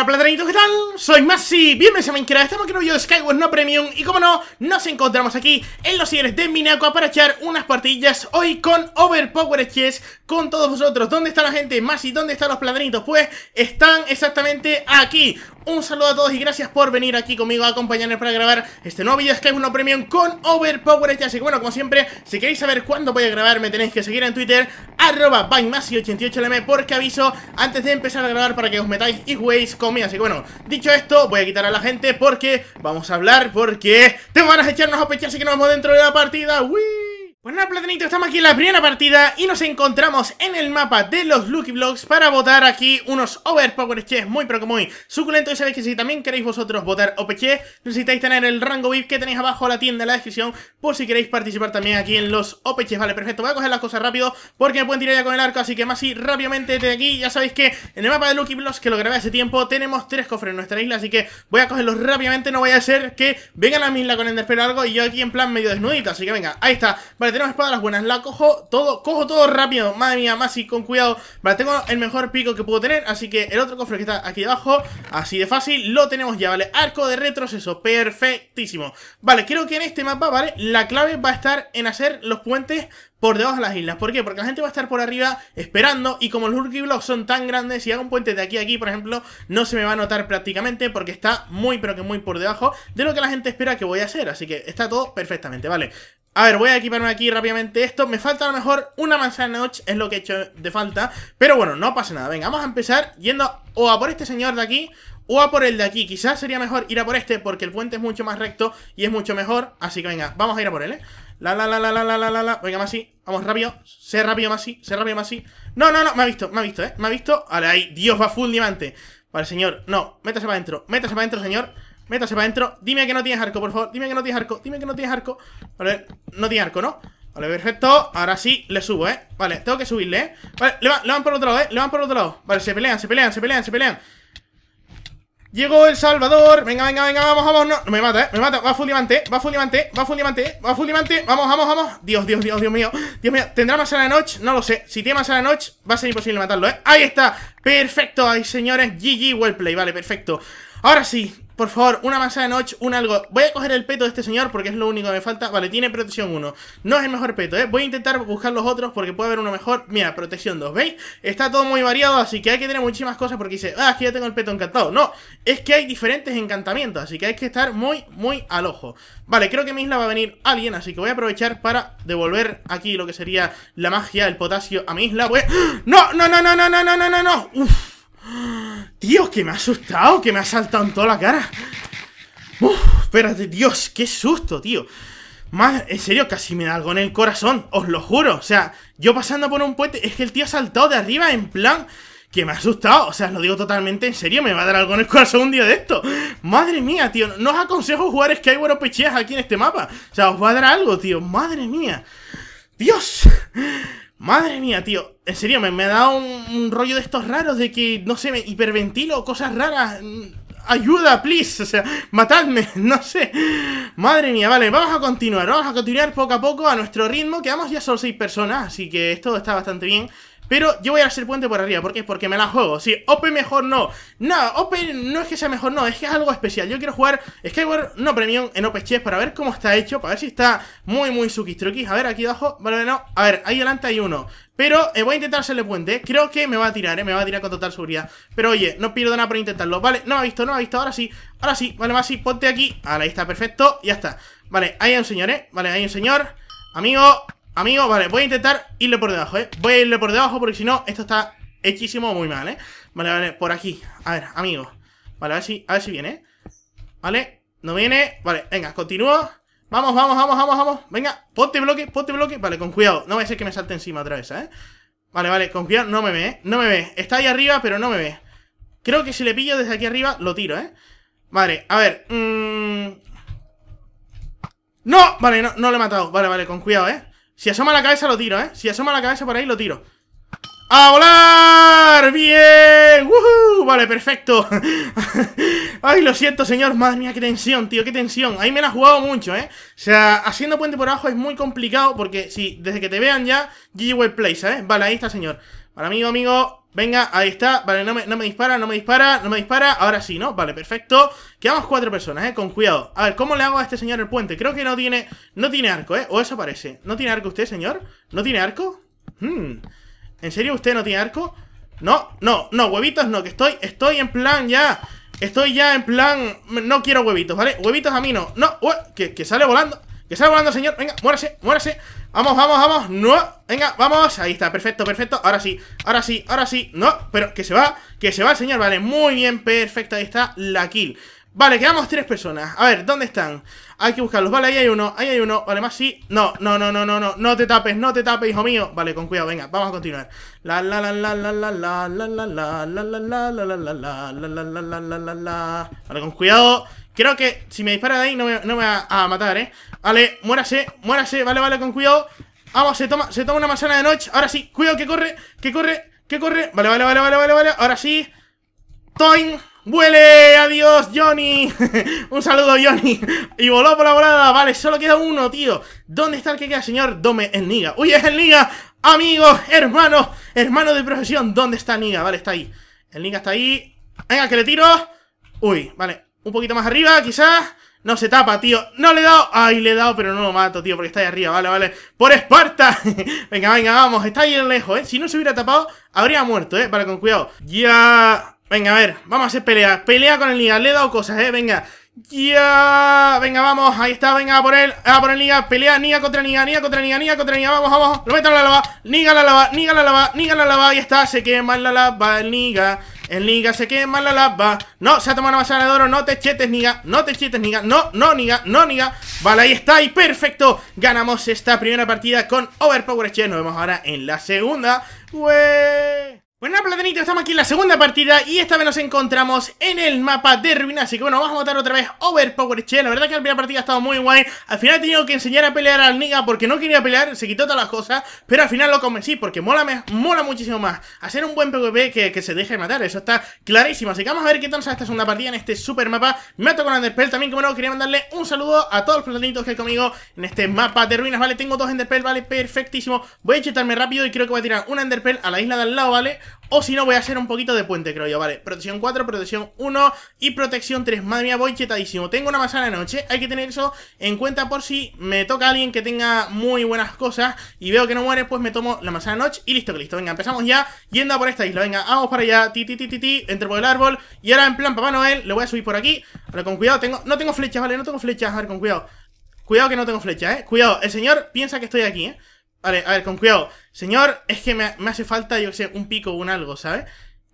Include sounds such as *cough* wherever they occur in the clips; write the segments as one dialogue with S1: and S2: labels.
S1: tal, platanitos? ¿Qué tal? soy Masi, bienvenidos a Minecraft, estamos aquí en un video de Skyward No Premium Y como no, nos encontramos aquí en los siguientes de Minaco para echar unas partidillas hoy con Overpower Chess con todos vosotros ¿Dónde está la gente, Masi? ¿Dónde están los planeritos? Pues están exactamente aquí un saludo a todos y gracias por venir aquí conmigo a acompañarnos para grabar este nuevo de Skyward No Premium con Overpower Así Y bueno, como siempre, si queréis saber cuándo voy a grabar me tenéis que seguir en Twitter arroba 88 lm porque aviso antes de empezar a grabar para que os metáis y juguéis conmigo Así que bueno, dicho esto, voy a quitar a la gente porque vamos a hablar porque te van a echarnos a pechar, y que nos vamos dentro de la partida. ¡Wii! Buenas nada, estamos aquí en la primera partida y nos encontramos en el mapa de los Lucky Blocks para votar aquí unos Overpower es muy pero que muy suculentos. Y sabéis que si también queréis vosotros votar OPC, necesitáis tener el rango VIP que tenéis abajo En la tienda en la descripción por si queréis participar también aquí en los OPC. Vale, perfecto, voy a coger las cosas rápido porque me pueden tirar ya con el arco, así que más y rápidamente desde aquí. Ya sabéis que en el mapa de Lucky Blocks, que lo grabé hace tiempo, tenemos tres cofres en nuestra isla, así que voy a cogerlos rápidamente. No voy a hacer que vengan a mi isla con el o algo y yo aquí en plan medio desnudito, así que venga, ahí está. Vale, tenemos espadas las buenas. La cojo todo, cojo todo rápido. Madre mía, más y con cuidado. Vale, tengo el mejor pico que puedo tener. Así que el otro cofre que está aquí abajo así de fácil, lo tenemos ya, ¿vale? Arco de retroceso, perfectísimo. Vale, creo que en este mapa, ¿vale? La clave va a estar en hacer los puentes por debajo de las islas. ¿Por qué? Porque la gente va a estar por arriba esperando y como los Lucky Blocks son tan grandes, si hago un puente de aquí a aquí, por ejemplo, no se me va a notar prácticamente porque está muy, pero que muy por debajo de lo que la gente espera que voy a hacer. Así que está todo perfectamente, ¿vale? A ver, voy a equiparme aquí rápidamente esto. Me falta a lo mejor una manzana noche, es lo que he hecho de falta. Pero bueno, no pasa nada. Venga, vamos a empezar yendo o a por este señor de aquí o a por el de aquí. Quizás sería mejor ir a por este porque el puente es mucho más recto y es mucho mejor. Así que venga, vamos a ir a por él, ¿eh? La, la, la, la, la, la, la, la, la. Venga, Masi. Vamos rápido. Sé rápido, Masi. Sé rápido, Masi. No, no, no. Me ha visto, me ha visto, ¿eh? Me ha visto. vale, ahí. Dios, va full diamante. Vale, señor. No. Métase para adentro. Métase para adentro, señor. Métase para adentro. Dime que no tienes arco, por favor. Dime que no tienes arco. Dime que no tienes arco. Vale, no tiene arco, ¿no? Vale, perfecto. Ahora sí, le subo, ¿eh? Vale, tengo que subirle, ¿eh? Vale, le, van por otro lado, ¿eh? Le van por otro lado. Vale, se pelean, se pelean, se pelean, se pelean. Llegó El Salvador. Venga, venga, venga, vamos, vamos. No, no me mata, eh. Me mata. Va full diamante, va full diamante, va full diamante, va full diamante. Vamos, vamos, vamos. Dios, Dios, Dios, Dios mío. Dios mío. ¿Tendrá más a la noche? No lo sé. Si tiene más a la noche, va a ser imposible matarlo, eh. Ahí está. Perfecto. Ahí, señores. GG, well play. Vale, perfecto. Ahora sí, por favor, una masa de noche, un algo. Voy a coger el peto de este señor porque es lo único que me falta. Vale, tiene protección 1. No es el mejor peto, ¿eh? Voy a intentar buscar los otros porque puede haber uno mejor. Mira, protección 2, ¿veis? Está todo muy variado, así que hay que tener muchísimas cosas porque dice, ah, aquí ya tengo el peto encantado. No, es que hay diferentes encantamientos, así que hay que estar muy, muy al ojo. Vale, creo que mi isla va a venir alguien, así que voy a aprovechar para devolver aquí lo que sería la magia, el potasio a mi isla. Voy ¡Ah! no, no, no, no, no, no, no, no! ¡Uf! Tío, que me ha asustado, que me ha saltado en toda la cara. Uf, espérate, Dios, qué susto, tío. Más, en serio, casi me da algo en el corazón, os lo juro. O sea, yo pasando por un puente, es que el tío ha saltado de arriba en plan que me ha asustado. O sea, os lo digo totalmente en serio, me va a dar algo en el corazón un día de esto. Madre mía, tío, no os aconsejo jugar buenos Pecheas aquí en este mapa. O sea, os va a dar algo, tío, madre mía. Dios, madre mía, tío. En serio, me, me da un, rollo de estos raros de que, no sé, me hiperventilo, cosas raras. Mm, ayuda, please. O sea, matadme, *laughs* no sé. Madre mía, vale, vamos a continuar. Vamos a continuar poco a poco a nuestro ritmo. Quedamos ya solo seis personas, así que esto está bastante bien. Pero yo voy a hacer puente por arriba, ¿por qué? Porque me la juego. Sí, OP mejor no. No, OP no es que sea mejor no, es que es algo especial. Yo quiero jugar Skyward no premium en OP Chess para ver cómo está hecho, para ver si está muy, muy suquistruquis. A ver, aquí abajo, vale, no. A ver, ahí adelante hay uno. Pero eh, voy a intentar hacerle puente. Creo que me va a tirar, eh, Me va a tirar con total seguridad. Pero oye, no pierdo nada por intentarlo. Vale, no ha visto, no ha visto. Ahora sí, ahora sí. Vale, más sí, ponte aquí. Ahora, ahí está, perfecto. Ya está. Vale, ahí hay un señor, ¿eh? Vale, hay un señor. Amigo, amigo, vale. Voy a intentar irle por debajo, ¿eh? Voy a irle por debajo porque si no, esto está hechísimo muy mal, ¿eh? Vale, vale, por aquí. A ver, amigo. Vale, a ver si, a ver si viene, Vale, no viene. Vale, venga, continúo. Vamos, vamos, vamos, vamos, vamos. Venga, ponte bloque, ponte bloque. Vale, con cuidado. No va a ser que me salte encima otra vez, ¿eh? Vale, vale, con cuidado. No me ve, ¿eh? No me ve. Está ahí arriba, pero no me ve. Creo que si le pillo desde aquí arriba, lo tiro, ¿eh? Vale, a ver. Mm. ¡No! Vale, no, no lo he matado. Vale, vale, con cuidado, ¿eh? Si asoma la cabeza, lo tiro, ¿eh? Si asoma la cabeza por ahí, lo tiro. ¡A volar! ¡Bien! ¡Woohoo! Vale, perfecto *laughs* Ay, lo siento, señor Madre mía, qué tensión, tío, qué tensión Ahí me la he jugado mucho, ¿eh? O sea, haciendo puente por abajo es muy complicado Porque, si desde que te vean ya GG Well Play, ¿sabes? Vale, ahí está, señor Vale, amigo, amigo Venga, ahí está Vale, no me, dispara, no me dispara, no me dispara Ahora sí, ¿no? Vale, perfecto Quedamos cuatro personas, ¿eh? Con cuidado A ver, ¿cómo le hago a este señor el puente? Creo que no tiene... No tiene arco, ¿eh? O eso parece ¿No tiene arco usted, señor? ¿No tiene arco? Hmm... ¿En serio usted no tiene arco? No, no, no, huevitos no, que estoy, estoy en plan ya Estoy ya en plan, no quiero huevitos, ¿vale? Huevitos a mí no, no, que, que, sale volando Que sale volando, señor, venga, muérase, muérase Vamos, vamos, vamos, no, venga, vamos Ahí está, perfecto, perfecto, ahora sí, ahora sí, ahora sí No, pero que se va, que se va el señor, vale Muy bien, perfecto, ahí está la kill Vale, quedamos tres personas. A ver, ¿dónde están? Hay que buscarlos. Vale, ahí hay uno, ahí hay uno. Vale, más sí. No, no, no, no, no, no. No te tapes, no te tapes, hijo mío. Vale, con cuidado, venga, vamos a continuar. La la la la la la la la la la la la la la la la Vale, con cuidado. Creo que si me dispara de ahí no me, no me va a matar, ¿eh? Vale, muérase, muérase, vale, vale, con cuidado. Vamos, se toma, se toma una manzana de noche. Ahora sí, cuidado que corre, que corre, que corre. Vale, vale, vale, vale, vale, vale. Ahora sí. Toin. ¡Vuele! ¡Adiós, Johnny! *laughs* un saludo, Johnny. y voló por la volada. Vale, solo queda uno, tío. ¿Dónde está el que queda, señor? Dome el Niga. ¡Uy, es el Niga! Amigo, hermano, hermano de profesión. ¿Dónde está Niga? Vale, está ahí. El Niga está ahí. Venga, que le tiro. Uy, vale. Un poquito más arriba, quizás. No se tapa, tío. No le he dado. Ay, le he dado, pero no lo mato, tío, porque está ahí arriba. Vale, vale. ¡Por Esparta! *laughs* venga, venga, vamos. Está ahí lejos, ¿eh? Si no se hubiera tapado, habría muerto, ¿eh? Vale, con cuidado. Ya... Venga, a ver, vamos a hacer pelea. Pelea con el Liga, le he dado cosas, eh, venga. Ya, venga, vamos, ahí está, venga, por él, a por el Niga, pelea, Niga contra Niga, Niga contra Niga, Niga contra Niga, vamos, vamos, lo meto la lava, Niga la lava, Niga la lava, Niga la lava, ahí está, se quema la lava, el Niga, el Niga se quema la lava, no, se ha tomado una masa de oro, no te chetes, Niga, no te chetes, Niga, no, no, Niga, no, Niga, vale, ahí está, y perfecto, ganamos esta primera partida con Overpower Chess, nos vemos ahora en la segunda, bueno, platanitos, estamos aquí en la segunda partida y esta vez nos encontramos en el mapa de ruinas Así que bueno, vamos a matar otra vez Overpower Che La verdad que la primera partida ha estado muy guay Al final he tenido que enseñar a pelear al Niga porque no quería pelear, se quitó todas las cosas Pero al final lo convencí porque mola, me mola muchísimo más hacer un buen PvP que, que se deje matar Eso está clarísimo, así que vamos a ver qué tal sale esta segunda partida en este super mapa Me con underpell. también, como no, quería mandarle un saludo a todos los platanitos que hay conmigo en este mapa de ruinas Vale, tengo dos Enderpell, vale, perfectísimo Voy a chetarme rápido y creo que voy a tirar una Enderpearl a la isla de al lado, vale o si no, voy a hacer un poquito de puente, creo yo, vale. Protección 4, protección 1 y protección 3. Madre mía, voy chetadísimo. Tengo una manzana de noche, hay que tener eso en cuenta por si me toca alguien que tenga muy buenas cosas y veo que no muere, pues me tomo la manzana de noche y listo, que listo. Venga, empezamos ya yendo a por esta isla. Venga, vamos para allá, ti, ti, ti, ti, ti, por el árbol y ahora en plan Papá Noel, lo voy a subir por aquí. Pero con cuidado, tengo... No tengo flechas, vale, no tengo flechas, a ver, con cuidado. Cuidado que no tengo flechas, eh. Cuidado, el señor piensa que estoy aquí, eh. Vale, a ver, con cuidado. Señor, es que me, hace falta, yo sé, un pico o un algo, ¿sabes?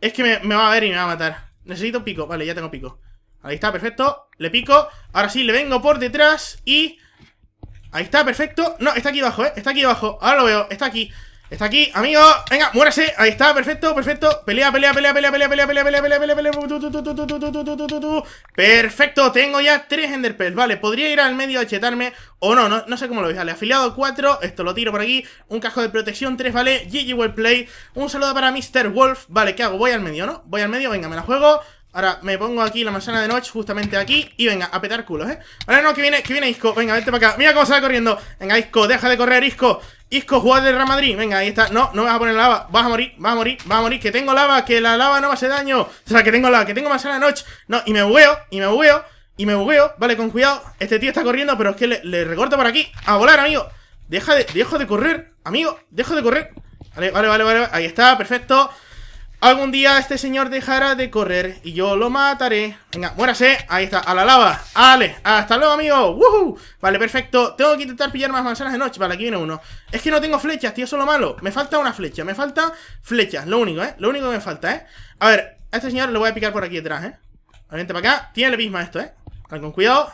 S1: Es que me, me, va a ver y me va a matar. Necesito pico. Vale, ya tengo pico. Ahí está, perfecto. Le pico. Ahora sí, le vengo por detrás y... Ahí está, perfecto. No, está aquí abajo, ¿eh? Está aquí abajo. Ahora lo veo. Está aquí. Está aquí, amigo. Venga, muérase. Ahí está, perfecto, perfecto. Pelea, pelea, pelea, pelea, pelea, pelea, pelea, pelea, pelea, pelea, pelea. Perfecto, tengo ya tres enderpearls. Vale, podría ir al medio a chetarme. O no, no, sé cómo lo veis. Vale, afiliado 4. Esto lo tiro por aquí. Un casco de protección 3, vale. GG Well Un saludo para Mr. Wolf. Vale, ¿qué hago? Voy al medio, ¿no? Voy al medio, venga, me la juego. Ahora me pongo aquí la manzana de noche, justamente aquí Y venga, a petar culos, ¿eh? Ahora no, que viene, que viene Isco, venga, vente para acá Mira cómo sale corriendo, venga Isco, deja de correr Isco Isco, jugador del Real Madrid, venga, ahí está No, no me vas a poner lava, vas a morir, vas a morir, vas a morir Que tengo lava, que la lava no me hace daño O sea, que tengo lava, que tengo manzana de noche No, y me bugueo, y me bugueo, y me bugueo Vale, con cuidado, este tío está corriendo Pero es que le, recorto por aquí, a volar, amigo Deja de, dejo de correr, amigo, dejo de correr Vale, vale, vale, vale, ahí está, perfecto Algún día este señor dejará de correr y yo lo mataré. Venga, muérase. Ahí está, a la lava. Ale, hasta luego, amigo. Vale, perfecto. Tengo que intentar pillar más manzanas de noche. Vale, aquí viene uno. Es que no tengo flechas, tío, eso es lo malo. Me falta una flecha, me falta flechas. Lo único, ¿eh? Lo único que me falta, ¿eh? A ver, a este señor le voy a picar por aquí detrás, ¿eh? ver, vente para acá. Tiene la misma esto, ¿eh? con cuidado.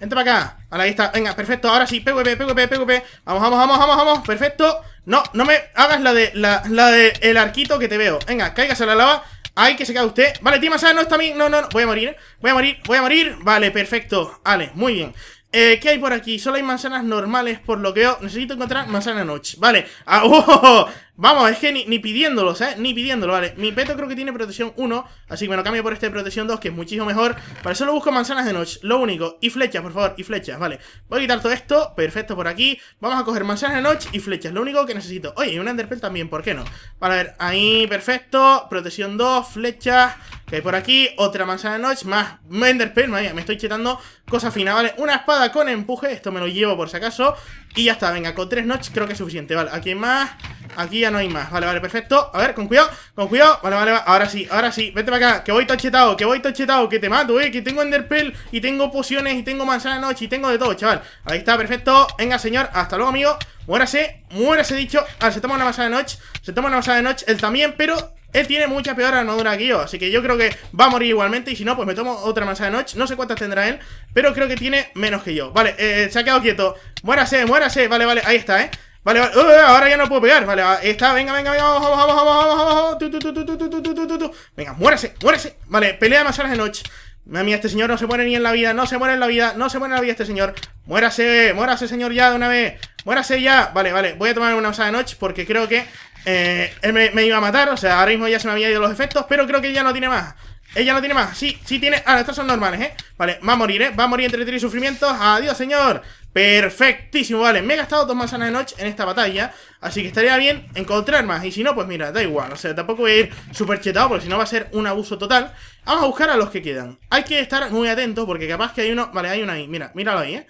S1: Vente para acá. Vale, ahí está. Venga, perfecto. Ahora sí, PvP, PvP, PvP. Vamos, vamos, vamos, vamos, vamos. Perfecto. No, no me hagas la de la, de el arquito que te veo. Venga, caigas a la lava. Ay, que se cae usted. Vale, tío, no está bien. No, no, no. Voy a morir. Voy a morir. Voy a morir. Vale, perfecto. Vale, muy bien. Eh, ¿Qué hay por aquí? Solo hay manzanas normales, por lo que veo necesito encontrar manzana noche. Vale. Ah, *laughs* oh, Vamos, es que ni, ni pidiéndolo, ¿eh? Ni pidiéndolo, vale. Mi peto creo que tiene protección 1, así que me lo cambio por este de protección 2, que es muchísimo mejor. Para eso lo busco manzanas de noche, lo único. Y flechas, por favor, y flechas, vale. Voy a quitar todo esto, perfecto por aquí. Vamos a coger manzanas de noche y flechas, lo único que necesito. Oye, y un enderpell también, ¿por qué no? Vale, a ver, ahí, perfecto. Protección 2, flechas, que hay por aquí. Otra manzana de noche, más enderpell, madre me estoy chetando cosa fina, ¿vale? Una espada con empuje, esto me lo llevo por si acaso. Y ya está, venga, con tres noches creo que es suficiente, vale. Aquí más... Aquí ya no hay más. Vale, vale, perfecto. A ver, con cuidado, con cuidado. Vale, vale, ahora sí, ahora sí. Vete para acá, que voy tochetado que voy tochetado que te mato, eh. Que tengo enderpell y tengo pociones y tengo manzana de noche y tengo de todo, chaval. Ahí está, perfecto. Venga, señor. Hasta luego, amigo. Muérase, muérase dicho. Ah, se toma una masa de noche. Se toma una masa de noche. Él también, pero él tiene mucha peor armadura que yo, así que yo creo que va a morir igualmente Y si no, pues me tomo otra manzana de noche No sé cuántas tendrá él, pero creo que tiene menos que yo Vale, eh, se ha quedado quieto Muérase, muérase, vale, vale, ahí está, eh Vale, vale. ahora ya no puedo pegar. Vale, está, venga, venga, venga. Vamos, vamos, vamos, vamos, vamos. Venga, muérase, muérase, Vale, pelea demasiadas de noche. Mami, este señor no se pone ni en la vida. No se muere en la vida. No se muere en la vida este señor. Muérase, muérase, señor, ya de una vez. Muérase ya. Vale, vale. Voy a tomar una osada de noche porque creo que eh, él me, iba a matar, o sea, ahora mismo ya se me habían ido los efectos, pero creo que ya no tiene más. Ella no tiene más, sí, sí tiene Ah, estos son normales, ¿eh? Vale, va a morir, ¿eh? Va a morir entre tres sufrimientos Adiós, señor Perfectísimo, vale Me he gastado dos manzanas de noche en esta batalla Así que estaría bien encontrar más Y si no, pues mira, da igual O sea, tampoco voy a ir súper chetado Porque si no va a ser un abuso total Vamos a buscar a los que quedan Hay que estar muy atentos Porque capaz que hay uno Vale, hay uno ahí Mira, míralo ahí, ¿eh?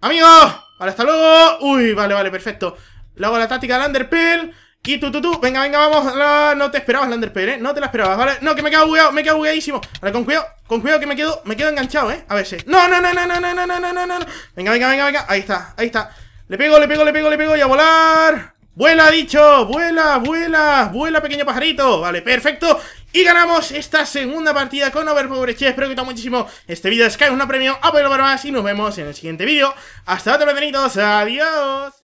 S1: ¡Amigos! Vale, hasta luego Uy, vale, vale, perfecto Luego la táctica del underpill y tú, tú, tú, venga, venga, vamos No te esperabas la ¿eh? No te la esperabas, ¿vale? No, que me quedo bugueado, me quedo bugueadísimo Ahora, con cuidado, con cuidado que me quedo, me quedo enganchado, ¿eh? A ver si... No, no, no, no, no, no, no, no, no, no Venga, venga, venga, venga, ahí está, ahí está Le pego, le pego, le pego, le pego y a volar Vuela, dicho, vuela, vuela Vuela, pequeño pajarito, vale, perfecto y ganamos esta segunda partida con Overpower Che. Espero que te ha muchísimo este vídeo. Sky, un premio, apoyo para más. Y nos vemos en el siguiente vídeo. Hasta otro, bienvenidos. Adiós.